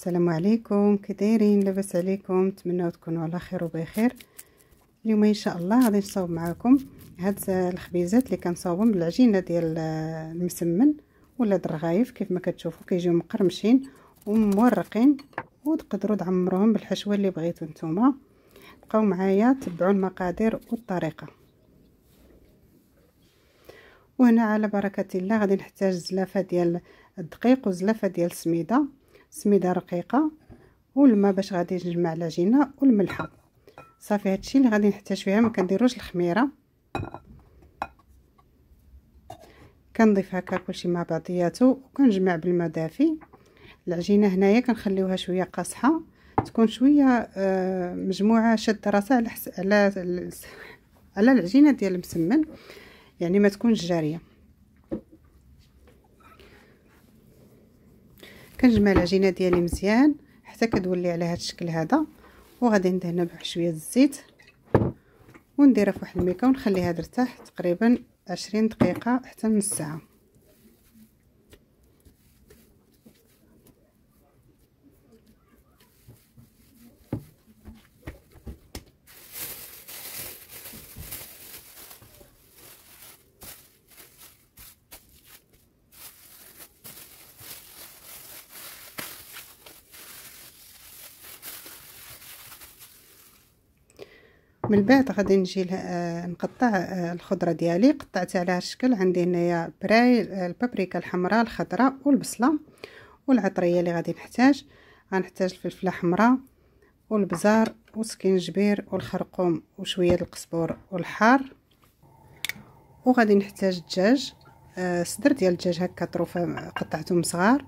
السلام عليكم كدايرين لاباس عليكم نتمنى تكونوا على خير وبخير اليوم ان شاء الله غادي نصاوب معكم هاد الخبيزات اللي كنصاوبهم بالعجينه ديال المسمن ولا الرغايف كيف ما كتشوفوا كيجيو مقرمشين ومورقين وتقدروا تعمروهم بالحشوه اللي بغيتو نتوما بقاو معايا تبعوا المقادير والطريقه وهنا على بركه الله غادي نحتاج زلافه ديال الدقيق وزلافه ديال السميده سميده رقيقه والما باش غادي نجمع العجينه والملحه صافي هادشي اللي غادي نحتاج فيها ما كنديروش الخميره كنضيف هكا كلشي مع بعضياته وكنجمع بالماء دافي العجينه هنايا كنخليوها شويه قاصحه تكون شويه آه، مجموعه شاده راسها على على على العجينه ديال المسمن يعني ما تكونش جاريه كنجمع العجينه ديالي مزيان حتى كتولي على هذا الشكل هذا وغادي ندهنها بواحد شويه الزيت ونديرها في واحد الميكا ونخليها ترتاح تقريبا عشرين دقيقه حتى نص ساعه من بعد غادي نجي آه، نقطع آه، الخضره ديالي قطعت على الشكل عندي هنايا براي آه، البابريكا الحمراء الخضراء والبصله والعطريه اللي غادي نحتاج غنحتاج الفلفله حمراء والبزار والسكينجبير والخرقوم وشويه القزبور والحار وغادي نحتاج الدجاج صدر ديال الدجاج هكا طروفه قطعتهم صغار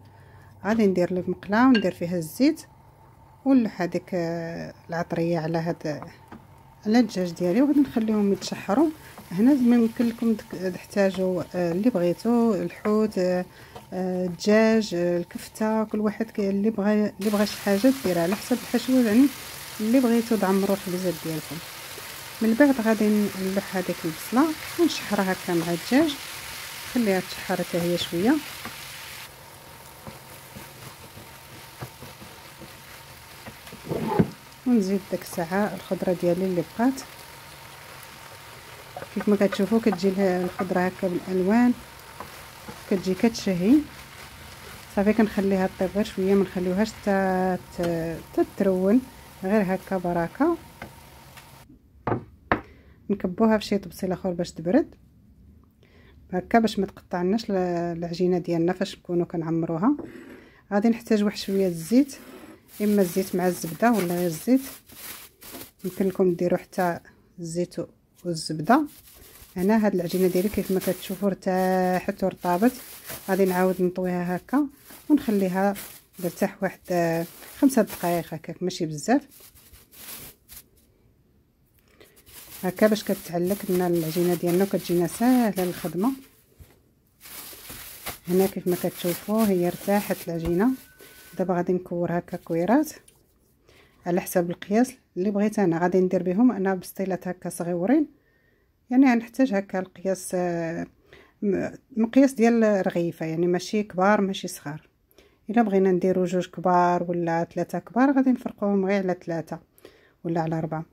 غادي ندير المقله وندير فيها الزيت ونلح هذيك العطريه على هاد على الدجاج ديالي وغادي نخليهم يتشحروا هنا ممكن لكم تحتاجوا آه، اللي بغيتو الحوت آه، آه، الدجاج الكفته كل واحد اللي بغى اللي بغى شي حاجه ديرها على حسب الحشوه يعني اللي بغيتو تعمروا الخبزه ديالكم من بعد غادي نلوح هذيك البصله ونشحرها هكا مع الدجاج نخليها تشحر حتى هي شويه ونزيد داك الساعه الخضره ديالي اللي بقات كيف ما كتشوفوا كتجي الخضره هكا بالالوان كتجي كتشهي صافي كنخليها طيب غير شويه ما نخليوهاش حتى تترون غير هكا براكه نكبوها في شي طبسيل اخر باش تبرد هكا باش ما تقطعناش العجينه ديالنا فاش نكونوا كنعمروها غادي نحتاج واحد شويه الزيت اما الزيت مع الزبده ولا غير الزيت يمكن لكم ديروا حتى الزيت والزبده هنا هاد العجينه ديالي كيف ما كتشوفوا ارتاحت ورطابت غادي نعاود نطويها هكا ونخليها ترتاح واحد خمسة دقائق هكاك ماشي بزاف هكا باش كتعلق لنا العجينه ديالنا كتجينا ساهله الخدمه هنا كيف ما كتشوفوا هي ارتاحت العجينه دابا غادي نكور هكا كويرات على حساب القياس اللي بغيت انا غادي ندير بهم انا بسطيلات هكا صغيورين يعني غنحتاج هكا القياس آه، مقياس ديال الرغيفه يعني ماشي كبار ماشي صغار الا بغينا نديرو جوج كبار ولا ثلاثه كبار غادي نفرقوهم غير على ثلاثه ولا على اربعه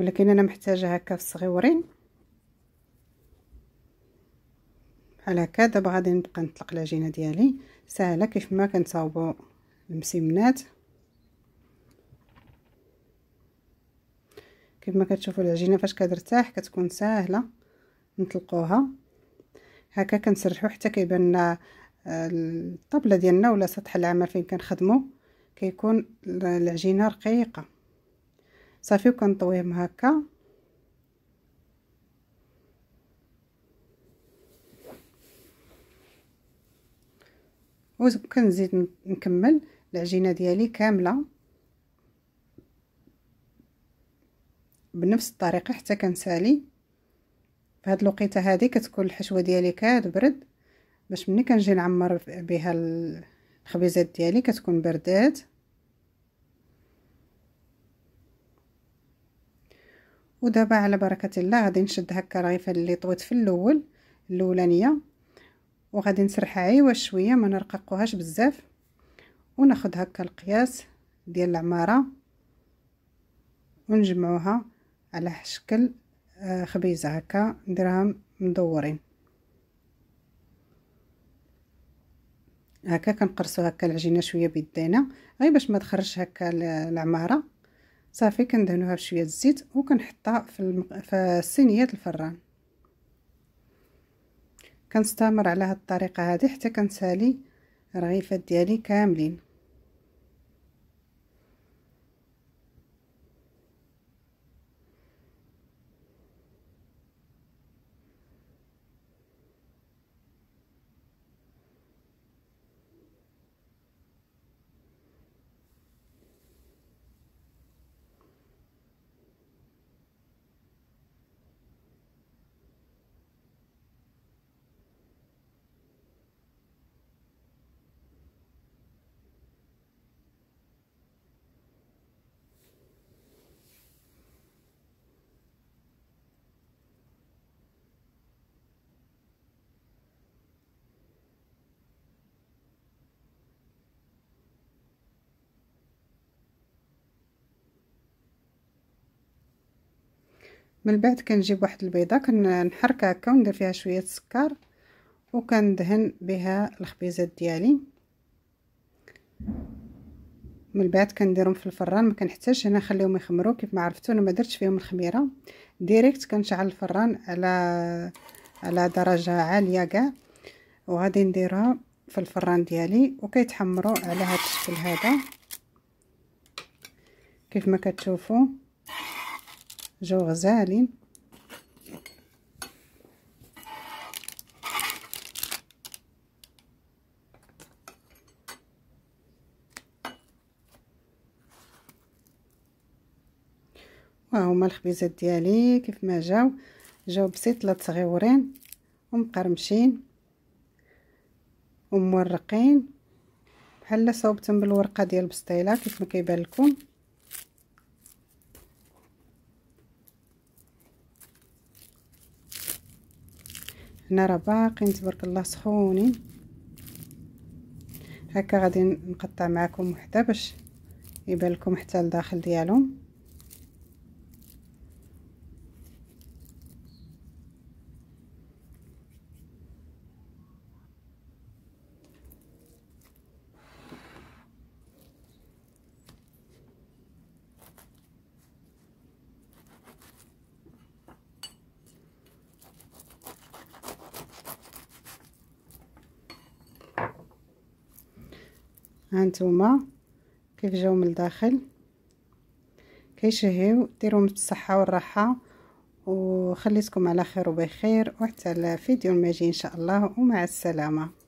ولكن انا محتاجه هكا في الصغيورين بحال هكا دابا غادي نبقى نطلق العجينه ديالي ساهله كيف ما كنصاوبوا المسمنات ما كتشوفوا العجينه فاش كترتاح كتكون ساهله نطلقوها هكا كنسرحو حتى كيبان لنا آه، الطبله ديالنا ولا سطح العمل فين كنخدمو كيكون العجينه رقيقه صافي وكنطويهم هكا وكنزيد نكمل العجينه ديالي كامله بنفس الطريقه حتى كنسالي في هاد الوقيته هذه كتكون الحشوه ديالي كتبرد باش ملي كنجي نعمر بها الخبيزات ديالي كتكون بردات ودابا على بركه الله غادي نشد هكا الرغيفه اللي طويت في الاول الاولانيه وغادي نسرحها عيوا شويه ما نرققوهاش بزاف وناخد هكا القياس ديال العماره ونجمعوها على شكل آه، خبيزه هكا نديرها مدورين هكا كنقرصو هكا العجينه شويه بيدينا غير باش ما تخرجش هكا العماره صافي كندهنوها بشويه الزيت وكنحطها في, الم... في صينيه الفران كنستمر على هاد الطريقه هذه حتى كنسالي الرغيفات ديالي كاملين من بعد كنجيب واحد البيضه كنحركها هكا وندير فيها شويه السكر وكندهن بها الخبيزات ديالي من بعد كنديرهم في الفران ما كنحتاجش هنا نخليهم يخمروا كيف ما عرفتوا انا ما درتش فيهم الخميره ديريكت كنشعل الفران على على درجه عاليه كاع وغادي نديرها في الفران ديالي وكيتحمروا على هذا الشكل هذا كيف ما كتشوفوا جو غزالي وهما الخبيزات ديالي كيف ما جاو جاو بسيط لا صغيورين ومقرمشين ومورقين بحال صوبتهم بالورقه ديال البسطيله كيف ما كيبان لكم هنا راه باقيين تبارك الله سخونين هكا غادي نقطع معكم وحده باش يبان لكم حتى الداخل ديالهم هانتوما كيف جاو من الداخل كيشهيو ديرهم بالصحه والراحه وخليتكم على خير وبخير وحتى الفيديو المجي ان شاء الله ومع السلامه